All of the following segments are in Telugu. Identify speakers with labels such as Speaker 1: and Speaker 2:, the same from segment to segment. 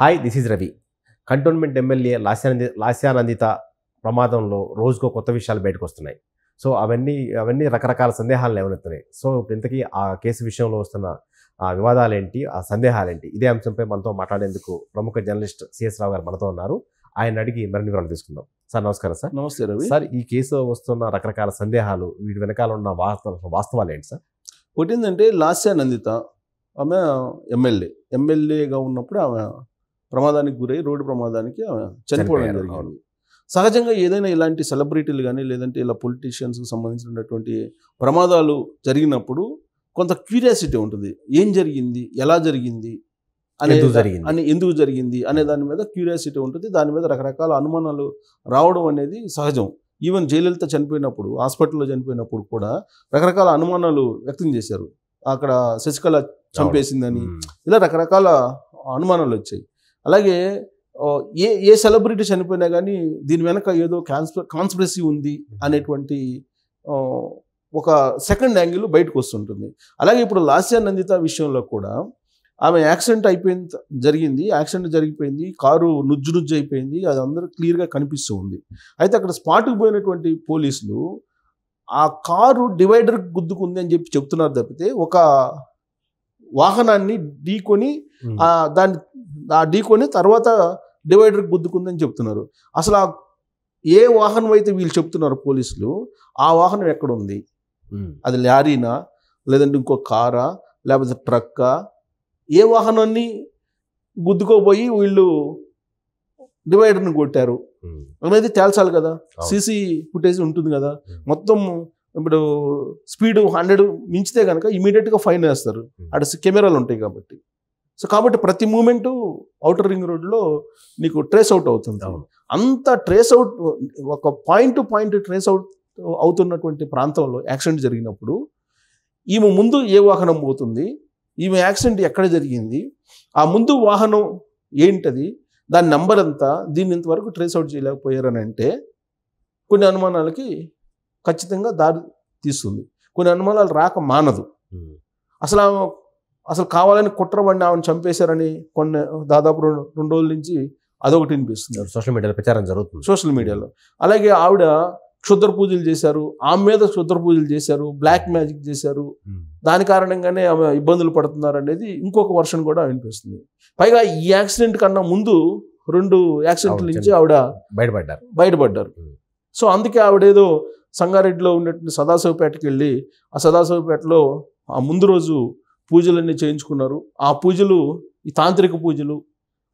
Speaker 1: Hi this is Ravi cantonment MLA Lasya Nandi Lasya Nanditha ప్రమాదంలో రోజుకో కొత్త విషయాలు బయటకు వస్తున్నాయి సో అవన్నీ అవన్నీ రకరకాల సందేహాలు లేవనెత్తున్నాయి సో ఇంతకీ ఆ కేసు విషయంలో వస్తున్న ఆ వివాదాలేంటి ఆ సందేహాలేంటి ఇదే అంశంపై మనతో మాట్లాడేందుకు ప్రముఖ జర్నలిస్ట్ సిఎస్ రావు గారు మనతో ఉన్నారు ఆయన అడిగి మరిన్ని వివరాలు తీసుకుందాం సార్ నమస్కారం సార్ నమస్తే రవి సార్ ఈ కేసు వస్తున్న రకరకాల సందేహాలు వీటి వెనకాల ఉన్న వాస్తవ వాస్తవాలు ఏంటి సార్
Speaker 2: ఒకటి ఏంటంటే లాస్యానందిత ఆమె ఎమ్మెల్యే ఎమ్మెల్యేగా ఉన్నప్పుడు ఆమె ప్రమాదానికి గురై రోడ్డు ప్రమాదానికి చనిపోవడం జరిగింది సహజంగా ఏదైనా ఇలాంటి సెలబ్రిటీలు కానీ లేదంటే ఇలా పొలిటీషియన్స్కి సంబంధించినటువంటి ప్రమాదాలు జరిగినప్పుడు కొంత క్యూరియాసిటీ ఉంటుంది ఏం జరిగింది ఎలా జరిగింది అనే జరిగింది అని ఎందుకు జరిగింది అనే దాని మీద క్యూరియాసిటీ ఉంటుంది దాని మీద రకరకాల అనుమానాలు రావడం అనేది సహజం ఈవెన్ జయలలిత చనిపోయినప్పుడు హాస్పిటల్లో చనిపోయినప్పుడు కూడా రకరకాల అనుమానాలు వ్యక్తం చేశారు అక్కడ శశికళ చంపేసిందని ఇలా రకరకాల అనుమానాలు వచ్చాయి అలాగే ఏ ఏ సెలబ్రిటీ చనిపోయినా కానీ దీని వెనక ఏదో కాన్స్ప కాన్స్పిరసీ ఉంది అనేటువంటి ఒక సెకండ్ యాంగిల్ బయటకు వస్తుంటుంది అలాగే ఇప్పుడు లాస్యా నందిత విషయంలో కూడా ఆమె యాక్సిడెంట్ అయిపోయింది జరిగింది యాక్సిడెంట్ జరిగిపోయింది కారు నుజ్జు నుజ్జు అయిపోయింది అది అందరూ క్లియర్గా కనిపిస్తూ ఉంది అయితే అక్కడ స్పాట్కి పోయినటువంటి పోలీసులు ఆ కారు డివైడర్ గుద్దుకుంది అని చెప్పి చెప్తున్నారు తప్పితే ఒక వాహనాన్ని ఢీకొని దాన్ని ఆ ఢీకొని తర్వాత డివైడర్కి గుద్దుకుందని చెప్తున్నారు అసలు ఆ ఏ వాహనం అయితే వీళ్ళు చెప్తున్నారు పోలీసులు ఆ వాహనం ఎక్కడ ఉంది అది లారీనా లేదంటే ఇంకో కారా లేకపోతే ట్రక్కా ఏ వాహనాన్ని గుద్దుకోపోయి వీళ్ళు డివైడర్ని కొట్టారు అనేది తేల్చాలి కదా సీసీ ఫుటేజ్ ఉంటుంది కదా మొత్తం ఇప్పుడు స్పీడ్ హండ్రెడ్ మించితే కనుక ఇమీడియట్గా ఫైన్ వేస్తారు అక్కడ కెమెరాలు ఉంటాయి కాబట్టి సో కాబట్టి ప్రతి మూమెంటు అవుటర్ రింగ్ రోడ్లో నీకు ట్రేస్ అవుట్ అవుతుంది అంత ట్రేస్ అవుట్ ఒక point to point trace out అవుతున్నటువంటి ప్రాంతంలో యాక్సిడెంట్ జరిగినప్పుడు ఈమె ముందు ఏ వాహనం పోతుంది ఈమె యాక్సిడెంట్ ఎక్కడ జరిగింది ఆ ముందు వాహనం ఏంటది దాని నంబర్ అంతా దీన్ని ఇంతవరకు ట్రేస్ అవుట్ చేయలేకపోయారని అంటే కొన్ని అనుమానాలకి ఖచ్చితంగా దారి తీస్తుంది కొన్ని అనుమానాలు రాక మానదు అసలు అసలు కావాలని కుట్ర ఆమెను చంపేశారని కొన్ని దాదాపు రెండు రెండు రోజుల నుంచి అదొకటి వినిపిస్తుంది సోషల్ మీడియాలో ప్రచారం జరుగుతుంది సోషల్ మీడియాలో అలాగే ఆవిడ క్షుద్ర పూజలు చేశారు ఆమె మీద క్షుద్ర పూజలు చేశారు బ్లాక్ మ్యాజిక్ చేశారు దాని కారణంగానే ఆమె ఇబ్బందులు పడుతున్నారు అనేది ఇంకొక వర్షన్ కూడా వినిపిస్తుంది పైగా ఈ యాక్సిడెంట్ కన్నా ముందు రెండు యాక్సిడెంట్ల నుంచి ఆవిడ బయటపడ్డారు బయటపడ్డారు సో అందుకే ఆవిడేదో సంగారెడ్డిలో ఉన్నటువంటి సదాశివపేటకి వెళ్ళి ఆ సదాశివపేటలో ఆ ముందు రోజు పూజలన్నీ చేయించుకున్నారు ఆ పూజలు ఈ తాంత్రిక పూజలు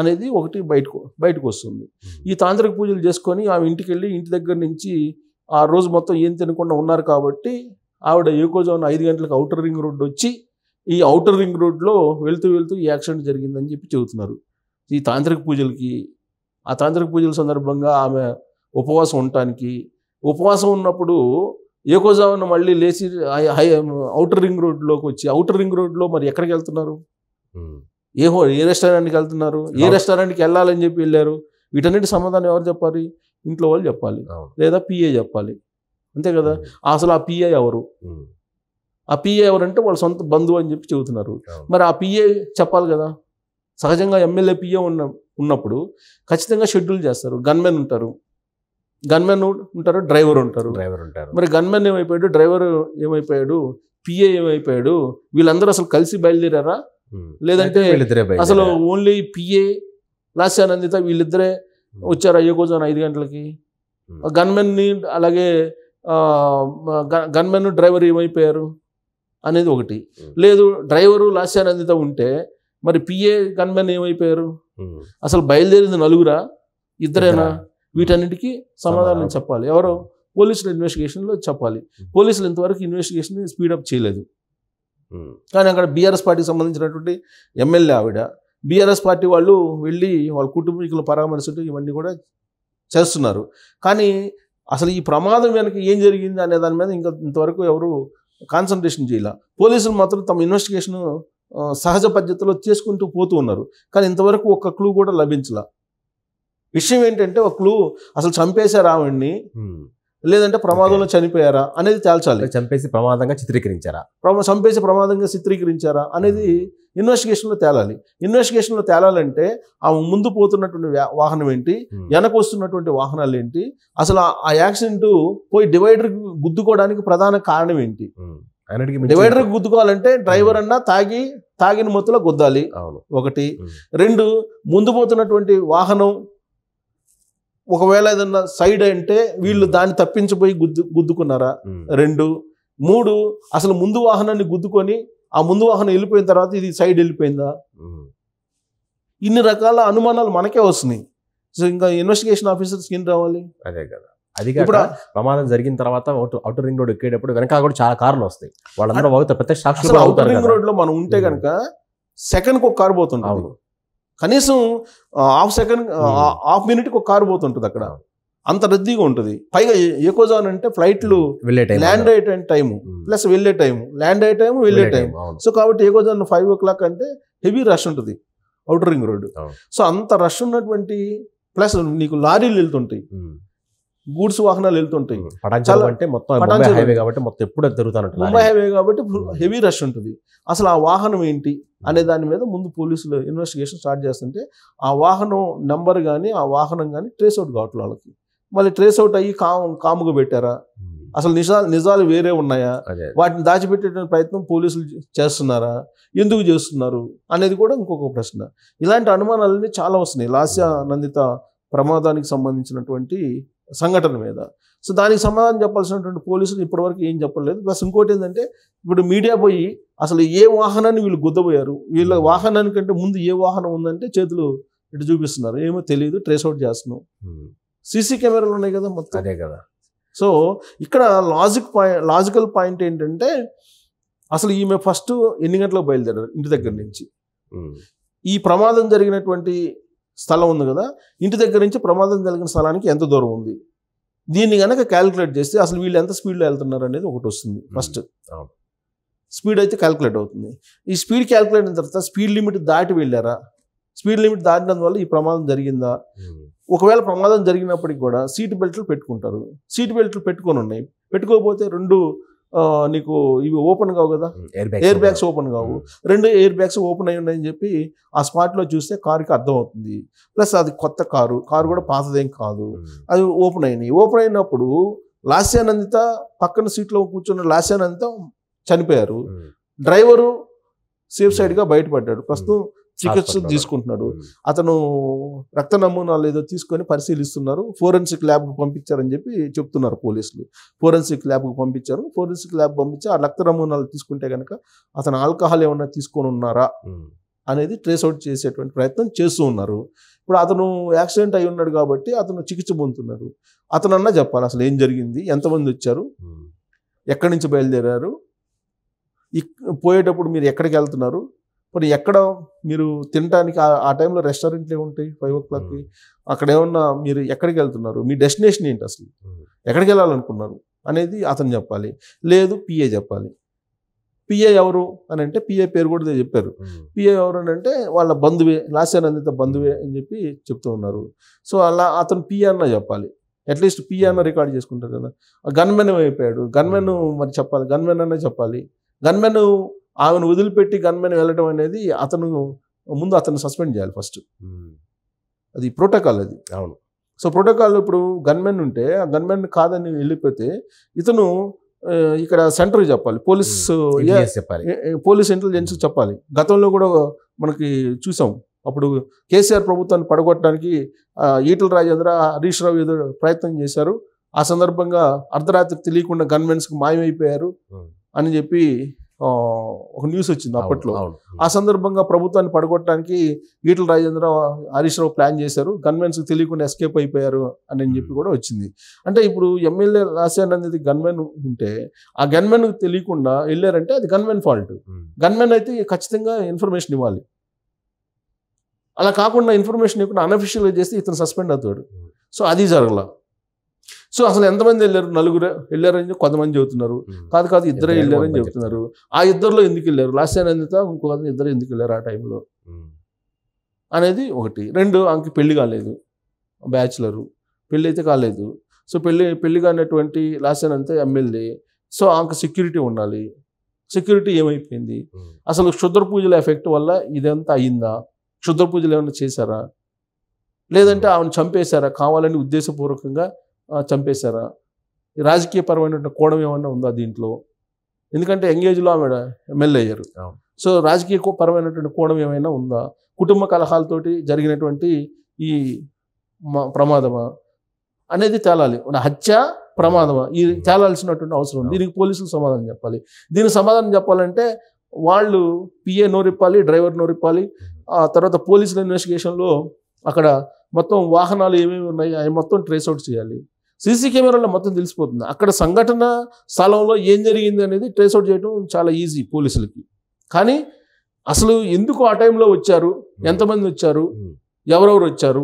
Speaker 2: అనేది ఒకటి బయటకు బయటకు వస్తుంది ఈ తాంత్రిక పూజలు చేసుకొని ఆమె ఇంటికి వెళ్ళి ఇంటి దగ్గర నుంచి ఆ రోజు మొత్తం ఏం తినకుండా ఉన్నారు కాబట్టి ఆవిడ ఏకోజోన్ ఐదు గంటలకు అవుటర్ రింగ్ రోడ్డు వచ్చి ఈ అవుటర్ రింగ్ రోడ్లో వెళ్తూ వెళ్తూ ఈ యాక్సిడెంట్ జరిగిందని చెప్పి చెబుతున్నారు ఈ తాంత్రిక పూజలకి ఆ తాంత్రిక పూజల సందర్భంగా ఆమె ఉపవాసం ఉండటానికి ఉపవాసం ఉన్నప్పుడు ఏకోజావన్న మళ్ళీ లేచి అవుటర్ రింగ్ రోడ్లోకి వచ్చి అవుటర్ రింగ్ రోడ్లో మరి ఎక్కడికి వెళ్తున్నారు ఏ హో ఏ రెస్టారెంట్కి వెళ్తున్నారు ఏ రెస్టారెంట్కి వెళ్ళాలని చెప్పి వెళ్ళారు వీటన్నిటి సమాధానం ఎవరు చెప్పాలి ఇంట్లో వాళ్ళు చెప్పాలి లేదా పిఏ చెప్పాలి అంతే కదా అసలు ఆ పిఏ ఎవరు ఆ పిఏ ఎవరంటే వాళ్ళ సొంత బంధువు అని చెప్పి చెబుతున్నారు మరి ఆ పిఏ చెప్పాలి కదా సహజంగా ఎమ్మెల్యే పిఏ ఉన్న ఉన్నప్పుడు ఖచ్చితంగా షెడ్యూల్ చేస్తారు గన్మెన్ ఉంటారు గన్మెన్ ఉంటారు డ్రైవర్ ఉంటారు డ్రైవర్ ఉంటారు మరి గన్మెన్ ఏమైపోయాడు డ్రైవర్ ఏమైపోయాడు పిఏ ఏమైపోయాడు వీళ్ళందరూ అసలు కలిసి బయలుదేరారా లేదంటే అసలు ఓన్లీ పిఏ లాస్యానందిత వీళ్ళిద్దరే వచ్చారు అయ్యో కోసం ఐదు గంటలకి గన్మెన్ని అలాగే గన్మెన్ డ్రైవర్ ఏమైపోయారు అనేది ఒకటి లేదు డ్రైవరు లాస్యానందిత ఉంటే మరి పిఏ గన్మెన్ ఏమైపోయారు అసలు బయలుదేరింది నలుగురా ఇద్దరేనా వీటన్నిటికీ సమాధానం చెప్పాలి ఎవరు పోలీసుల ఇన్వెస్టిగేషన్లో చెప్పాలి పోలీసులు ఇంతవరకు ఇన్వెస్టిగేషన్ స్పీడప్ చేయలేదు కానీ అక్కడ బీఆర్ఎస్ పార్టీకి సంబంధించినటువంటి ఎమ్మెల్యే ఆవిడ బీఆర్ఎస్ పార్టీ వాళ్ళు వెళ్ళి వాళ్ళ కుటుంబీకులు పరామర్శలు ఇవన్నీ కూడా చేస్తున్నారు కానీ అసలు ఈ ప్రమాదం వెనక ఏం జరిగింది అనే దాని మీద ఇంకా ఇంతవరకు ఎవరు కాన్సన్ట్రేషన్ చేయాల పోలీసులు మాత్రం తమ ఇన్వెస్టిగేషన్ సహజ పద్ధతిలో చేసుకుంటూ పోతూ ఉన్నారు కానీ ఇంతవరకు ఒక్క క్లూ కూడా లభించలే విషయం ఏంటంటే ఒక క్లూ అసలు చంపేశారా ఆవిడ్ని లేదంటే ప్రమాదంలో చనిపోయారా అనేది తేల్చాలి చంపేసి ప్రమాదంగా చిత్రీకరించారా ప్రమా చంపేసి ప్రమాదంగా చిత్రీకరించారా అనేది ఇన్వెస్టిగేషన్లో తేలాలి ఇన్వెస్టిగేషన్లో తేలాలంటే ఆ ముందు పోతున్నటువంటి వాహనం ఏంటి వెనక వస్తున్నటువంటి వాహనాలు ఏంటి అసలు ఆ యాక్సిడెంట్ పోయి డివైడర్ గుద్దుకోవడానికి ప్రధాన కారణం ఏంటి డివైడర్ గుద్దుకోవాలంటే డ్రైవర్ అన్నా తాగి తాగిన మొత్తంలో గుద్దాలి ఒకటి రెండు ముందు పోతున్నటువంటి వాహనం ఒకవేళ ఏదన్నా సైడ్ అంటే వీళ్ళు hmm. దాన్ని తప్పించిపోయి గుద్దు గుద్దుకున్నారా hmm. రెండు మూడు అసలు ముందు వాహనాన్ని గుద్దుకొని ఆ ముందు వాహనం వెళ్ళిపోయిన తర్వాత ఇది సైడ్ వెళ్ళిపోయిందా hmm. ఇన్ని రకాల అనుమానాలు మనకే వస్తున్నాయి సో ఇంకా ఇన్వెస్టిగేషన్ ఆఫీసర్స్ ఏం రావాలి అదే కదా అది ఇప్పుడు
Speaker 1: ప్రమాదం జరిగిన తర్వాత అవుటర్ రింగ్ రోడ్ ఎక్కేటప్పుడు వెనక కూడా చాలా కార్లు వస్తాయి వాళ్ళందరూ ప్రత్యక్ష సాక్షులు అవుటర్ రింగ్ రోడ్
Speaker 2: లో మనం ఉంటే కనుక సెకండ్ ఒక కారు పోతుంది కనీసం హాఫ్ సెకండ్ hmm. హాఫ్ మినిట్కి ఒక కారు పోతుంటుంది అక్కడ అంత రద్దీగా ఉంటుంది పైగా ఎక్కువ జోన్ అంటే ఫ్లైట్లు ల్యాండ్ అయ్యే టైం hmm. ప్లస్ వెళ్ళే టైం ల్యాండ్ అయ్యే టైం వెళ్ళే టైం సో కాబట్టి ఎక్కువ జోన్ ఫైవ్ ఓ క్లాక్ అంటే హెవీ రష్ ఉంటుంది అవుటర్ రింగ్ రోడ్డు సో అంత రష్ ఉన్నటువంటి ప్లస్ నీకు లారీలు వెళ్తుంటాయి hmm. గూడ్స్ వాహనాలు వెళ్తుంటాయి అంటే మొత్తం హైవే
Speaker 1: కాబట్టి మొత్తం ఎప్పుడు తిరుగుతాను ముంబై
Speaker 2: హైవే కాబట్టి హెవీ రష్ ఉంటుంది అసలు ఆ వాహనం ఏంటి అనే దాని మీద ముందు పోలీసులు ఇన్వెస్టిగేషన్ స్టార్ట్ చేస్తుంటే ఆ వాహనం నెంబర్ కానీ ఆ వాహనం కానీ ట్రేస్ అవుట్ కావట్లేదు వాళ్ళకి మళ్ళీ ట్రేస్ అవుట్ అయ్యి కామ్ కాముగా పెట్టారా అసలు నిజాలు నిజాలు వేరే ఉన్నాయా వాటిని దాచిపెట్టే ప్రయత్నం పోలీసులు చేస్తున్నారా ఎందుకు చేస్తున్నారు అనేది కూడా ఇంకొక ప్రశ్న ఇలాంటి అనుమానాలన్నీ చాలా వస్తున్నాయి లాస్య నందిత ప్రమాదానికి సంబంధించినటువంటి సంఘటన మీద సో దానికి సమాధానం చెప్పాల్సినటువంటి పోలీసులు ఇప్పటివరకు ఏం చెప్పలేదు ప్లస్ ఇంకోటి ఏంటంటే ఇప్పుడు మీడియా పోయి అసలు ఏ వాహనాన్ని వీళ్ళు గుద్దబోయారు వీళ్ళ వాహనానికంటే ముందు ఏ వాహనం ఉందంటే చేతులు ఇటు చూపిస్తున్నారు ఏమో తెలియదు ట్రేస్ అవుట్ చేస్తున్నాం సీసీ కెమెరాలు ఉన్నాయి కదా మొత్తం అదే కదా సో ఇక్కడ లాజిక్ పాయింట్ లాజికల్ పాయింట్ ఏంటంటే అసలు ఈమె ఫస్ట్ ఎన్ని గంటలకు బయలుదేరారు ఇంటి దగ్గర నుంచి ఈ ప్రమాదం జరిగినటువంటి స్థలం ఉంది కదా ఇంటి దగ్గర నుంచి ప్రమాదం జరిగిన స్థలానికి ఎంత దూరం ఉంది దీన్ని కనుక క్యాలిక్యులేట్ చేస్తే అసలు వీళ్ళు ఎంత స్పీడ్లో వెళ్తున్నారు అనేది ఒకటి వస్తుంది ఫస్ట్ స్పీడ్ అయితే క్యాలిక్యులేట్ అవుతుంది ఈ స్పీడ్ క్యాలిక్యులేట్ అయిన తర్వాత స్పీడ్ లిమిట్ దాటి వెళ్ళారా స్పీడ్ లిమిట్ వల్ల ఈ ప్రమాదం జరిగిందా ఒకవేళ ప్రమాదం జరిగినప్పటికి కూడా సీట్ బెల్ట్లు పెట్టుకుంటారు సీట్ బెల్ట్లు పెట్టుకొని ఉన్నాయి పెట్టుకోకపోతే రెండు నీకు ఇవి ఓపెన్ కావు కదా ఎయిర్ బ్యాగ్స్ ఓపెన్ కావు రెండు ఎయిర్ బ్యాగ్స్ ఓపెన్ అయి ఉన్నాయని చెప్పి ఆ స్పాట్లో చూస్తే కారుకి అర్థం అవుతుంది ప్లస్ అది కొత్త కారు కారు కూడా పాతదేం కాదు అది ఓపెన్ అయినాయి ఓపెన్ అయినప్పుడు లాస్యానందిత పక్కన సీట్లో కూర్చున్న లాస్యానందిత చనిపోయారు డ్రైవరు సేఫ్ సైడ్గా బయటపడ్డాడు ప్రస్తుతం చికిత్స తీసుకుంటున్నాడు అతను రక్త నమూనాలు ఏదో తీసుకొని పరిశీలిస్తున్నారు ఫోరెన్సిక్ ల్యాబ్కు పంపించారని చెప్పి చెప్తున్నారు పోలీసులు ఫోరెన్సిక్ ల్యాబ్కు పంపించారు ఫోరెన్సిక్ ల్యాబ్ పంపించి ఆ రక్త నమూనాలు తీసుకుంటే కనుక అతను ఆల్కహాల్ ఏమన్నా తీసుకొని ఉన్నారా అనేది ట్రేస్ అవుట్ చేసేటువంటి ప్రయత్నం చేస్తూ ఉన్నారు ఇప్పుడు అతను యాక్సిడెంట్ అయి ఉన్నాడు కాబట్టి అతను చికిత్స పొందుతున్నారు అతనన్నా చెప్పాలి అసలు ఏం జరిగింది ఎంతమంది వచ్చారు ఎక్కడి నుంచి బయలుదేరారు పోయేటప్పుడు మీరు ఎక్కడికి వెళ్తున్నారు ఇప్పుడు ఎక్కడ మీరు తినడానికి ఆ టైంలో రెస్టారెంట్లు ఏముంటాయి ఫైవ్ ఓ క్లాక్కి అక్కడ ఏమన్నా మీరు ఎక్కడికి వెళ్తున్నారు మీ డెస్టినేషన్ ఏంటి అసలు hmm. ఎక్కడికి వెళ్ళాలనుకున్నారు అనేది అతను చెప్పాలి లేదు పిఏ చెప్పాలి పిఏ ఎవరు అని అంటే పిఏ పేరు కూడా చెప్పారు పిఏ hmm. ఎవరు అని అంటే వాళ్ళ బంధువే అందిత బంధువే అని చెప్పి చెప్తూ ఉన్నారు సో అలా అతను పిఏ అన్న చెప్పాలి అట్లీస్ట్ పిఏ అన్న రికార్డ్ hmm. చేసుకుంటారు కదా గన్మెన్ అయిపోయాడు గన్మెన్ మరి చెప్పాలి గన్మెన్ అన్న చెప్పాలి గన్మెన్ ఆమెను వదిలిపెట్టి గన్మెన్ వెళ్ళడం అనేది అతను ముందు అతను సస్పెండ్ చేయాలి ఫస్ట్ అది ప్రోటోకాల్ అది అవును సో ప్రోటోకాల్ ఇప్పుడు గన్మెన్ ఉంటే ఆ గన్మెన్ కాదని వెళ్ళిపోతే ఇతను ఇక్కడ సెంటర్ చెప్పాలి పోలీస్ చెప్పాలి పోలీస్ ఇంటెలిజెన్స్ చెప్పాలి గతంలో కూడా మనకి చూసాం అప్పుడు కేసీఆర్ ప్రభుత్వాన్ని పడగొట్టడానికి ఈటల రాజేంద్ర హరీష్ రావు ఏదో ప్రయత్నం చేశారు ఆ సందర్భంగా అర్ధరాత్రి తెలియకుండా గన్మెన్స్కి మాయమైపోయారు అని చెప్పి ఒక న్యూస్ వచ్చింది అప్పట్లో ఆ సందర్భంగా ప్రభుత్వాన్ని పడగొట్టడానికి ఈటల రాజేంద్ర హరీష్ రావు ప్లాన్ చేశారు గన్మెన్స్ తెలియకుండా ఎస్కేప్ అయిపోయారు అని చెప్పి కూడా వచ్చింది అంటే ఇప్పుడు ఎమ్మెల్యే రాసేన్ అనేది గన్మెన్ ఉంటే ఆ గన్మెన్ తెలియకుండా వెళ్ళారంటే అది గన్మెన్ ఫాల్ట్ గన్మెన్ అయితే ఖచ్చితంగా ఇన్ఫర్మేషన్ ఇవ్వాలి అలా కాకుండా ఇన్ఫర్మేషన్ ఇవ్వకుండా అన్అఫిషియల్గా చేస్తే ఇతను సస్పెండ్ అవుతాడు సో అది జరగల సో అసలు ఎంతమంది వెళ్ళారు నలుగురు వెళ్ళారని కొంతమంది చెబుతున్నారు కాదు కాదు ఇద్దరే వెళ్ళారని చెబుతున్నారు ఆ ఇద్దరులో ఎందుకు వెళ్ళారు లాస్ట్ టైం అందిత ఇంకో అతను ఇద్దరు ఎందుకు వెళ్ళారు ఆ టైంలో అనేది ఒకటి రెండు ఆమెకి పెళ్లి కాలేదు బ్యాచులరు పెళ్ళి అయితే కాలేదు సో పెళ్ళి పెళ్లి కానటువంటి లాస్ట్ టైం అంతా ఎమ్మెల్యే సో ఆమెకు సెక్యూరిటీ ఉండాలి సెక్యూరిటీ ఏమైపోయింది అసలు క్షుద్ర పూజల ఎఫెక్ట్ వల్ల ఇదంతా అయ్యిందా క్షుద్ర పూజలు ఏమైనా చేశారా లేదంటే ఆమెను చంపేశారా కావాలని ఉద్దేశపూర్వకంగా చంపేశారా రాజకీయపరమైనటువంటి కోణం ఏమన్నా ఉందా దీంట్లో ఎందుకంటే ఎంగేజ్లో ఆమె ఎమ్మెల్యే అయ్యారు సో రాజకీయ పరమైనటువంటి కోణం ఏమైనా ఉందా కుటుంబ కలహాలతోటి జరిగినటువంటి ఈ ప్రమాదమా అనేది తేలాలి హత్య ప్రమాదమా ఈ తేలాల్సినటువంటి అవసరం ఉంది దీనికి పోలీసులు సమాధానం చెప్పాలి దీనికి సమాధానం చెప్పాలంటే వాళ్ళు పిఏ నోరిప్పాలి డ్రైవర్ నోరిప్పాలి ఆ తర్వాత పోలీసుల ఇన్వెస్టిగేషన్లో అక్కడ మొత్తం వాహనాలు ఏమేమి ఉన్నాయి అవి మొత్తం ట్రేస్ అవుట్ చేయాలి సీసీ కెమెరాలో మొత్తం తెలిసిపోతుంది అక్కడ సంఘటన స్థలంలో ఏం జరిగింది అనేది ట్రేస్ అవుట్ చేయడం చాలా ఈజీ పోలీసులకి కానీ అసలు ఎందుకు ఆ టైంలో వచ్చారు hmm. ఎంతమంది వచ్చారు hmm. ఎవరెవరు వచ్చారు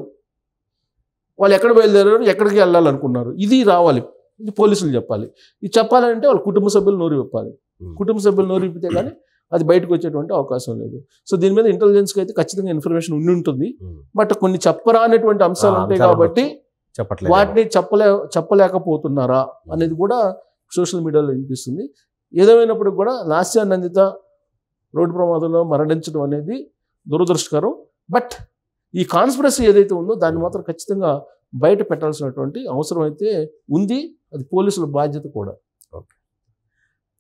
Speaker 2: వాళ్ళు ఎక్కడ బయలుదేరారు ఎక్కడికి వెళ్ళాలనుకున్నారు ఇది రావాలి ఇది పోలీసులు చెప్పాలి ఇది చెప్పాలంటే వాళ్ళ కుటుంబ సభ్యులు నోరు విప్పాలి hmm. కుటుంబ సభ్యులు నోరు విప్పితే కానీ అది బయటకు వచ్చేటువంటి అవకాశం లేదు సో దీని మీద ఇంటెలిజెన్స్కి అయితే ఖచ్చితంగా ఇన్ఫర్మేషన్ ఉండి ఉంటుంది బట్ కొన్ని చెప్పరా అనేటువంటి అంశాలు ఉంటాయి కాబట్టి
Speaker 1: చెప్పట్లేదు వాటిని
Speaker 2: చెప్పలే చెప్పలేకపోతున్నారా hmm. అనేది కూడా సోషల్ మీడియాలో వినిపిస్తుంది ఏదేమైనప్పుడు కూడా లాస్యా నందిత రోడ్డు ప్రమాదంలో మరణించడం అనేది దురదృష్టకరం బట్ ఈ కాన్స్పిరసీ ఏదైతే ఉందో దాన్ని మాత్రం ఖచ్చితంగా బయట పెట్టాల్సినటువంటి అవసరం అయితే ఉంది అది పోలీసుల బాధ్యత కూడా
Speaker 1: ఓకే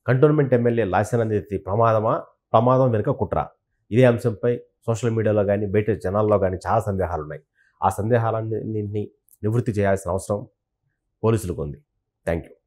Speaker 1: కంటోన్మెంట్ ఎమ్మెల్యే లాస్యానందితి ప్రమాదమా ప్రమాదం వెనుక కుట్ర ఇదే అంశంపై సోషల్ మీడియాలో కానీ బయట జనాల్లో కానీ చాలా సందేహాలు ఉన్నాయి ఆ సందేహాలన్నింటినీ నివృత్తి చేయాల్సిన అవసరం పోలీసులకు ఉంది థ్యాంక్ యూ